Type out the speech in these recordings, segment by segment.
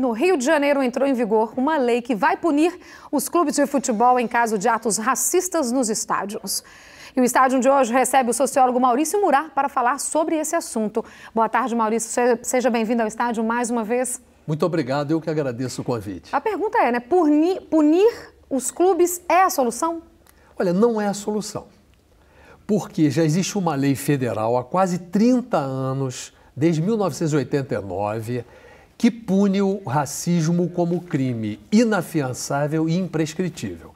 No Rio de Janeiro entrou em vigor uma lei que vai punir os clubes de futebol em caso de atos racistas nos estádios. E o estádio de hoje recebe o sociólogo Maurício Murar para falar sobre esse assunto. Boa tarde, Maurício. Seja bem-vindo ao estádio mais uma vez. Muito obrigado, eu que agradeço o convite. A pergunta é, né? Punir, punir os clubes é a solução? Olha, não é a solução. Porque já existe uma lei federal há quase 30 anos, desde 1989 que pune o racismo como crime inafiançável e imprescritível.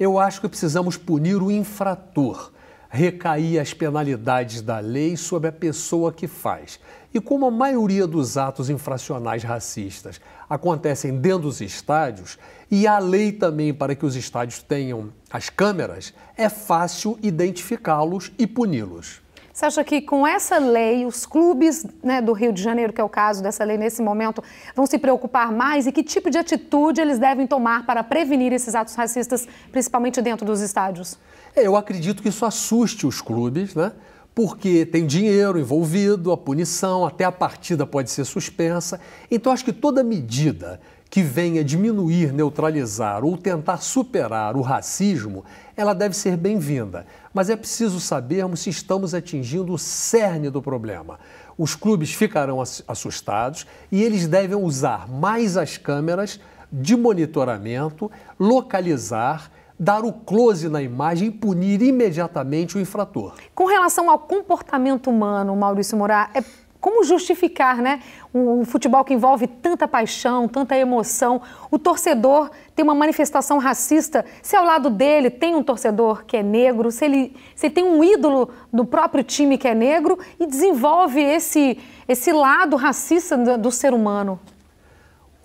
Eu acho que precisamos punir o infrator, recair as penalidades da lei sobre a pessoa que faz. E como a maioria dos atos infracionais racistas acontecem dentro dos estádios, e há lei também para que os estádios tenham as câmeras, é fácil identificá-los e puni-los. Você acha que com essa lei, os clubes né, do Rio de Janeiro, que é o caso dessa lei nesse momento, vão se preocupar mais? E que tipo de atitude eles devem tomar para prevenir esses atos racistas, principalmente dentro dos estádios? É, eu acredito que isso assuste os clubes, né? porque tem dinheiro envolvido, a punição, até a partida pode ser suspensa. Então, acho que toda medida que venha diminuir, neutralizar ou tentar superar o racismo, ela deve ser bem-vinda. Mas é preciso sabermos se estamos atingindo o cerne do problema. Os clubes ficarão assustados e eles devem usar mais as câmeras de monitoramento, localizar dar o close na imagem e punir imediatamente o infrator. Com relação ao comportamento humano, Maurício Moura, é como justificar né, o, futebol que envolve tanta paixão, tanta emoção? O torcedor tem uma manifestação racista. Se ao lado dele tem um torcedor que é negro, se ele, se ele tem um ídolo do próprio time que é negro e desenvolve esse, esse lado racista do, do ser humano?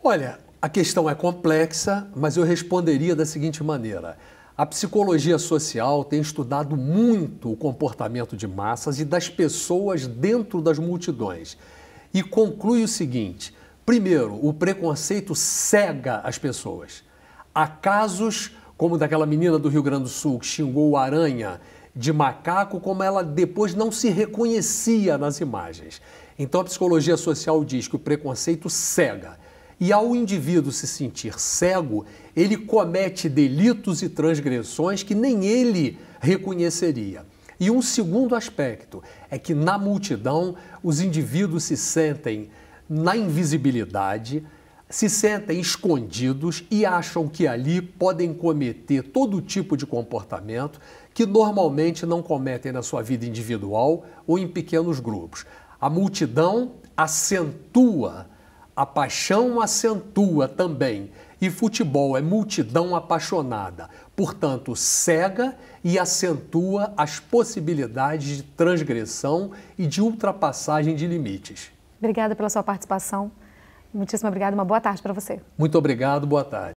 Olha, a questão é complexa, mas eu responderia da seguinte maneira. A psicologia social tem estudado muito o comportamento de massas e das pessoas dentro das multidões e conclui o seguinte: primeiro, o preconceito cega as pessoas. Há casos como daquela menina do Rio Grande do Sul que xingou o aranha de macaco, como ela depois não se reconhecia nas imagens. Então a psicologia social diz que o preconceito cega. E ao indivíduo se sentir cego, ele comete delitos e transgressões que nem ele reconheceria. E um segundo aspecto é que na multidão os indivíduos se sentem na invisibilidade, se sentem escondidos e acham que ali podem cometer todo tipo de comportamento que normalmente não cometem na sua vida individual ou em pequenos grupos. A multidão acentua a paixão acentua também, e futebol é multidão apaixonada, portanto, cega e acentua as possibilidades de transgressão e de ultrapassagem de limites. Obrigada pela sua participação. Muitíssimo obrigada, uma boa tarde para você. Muito obrigado, boa tarde.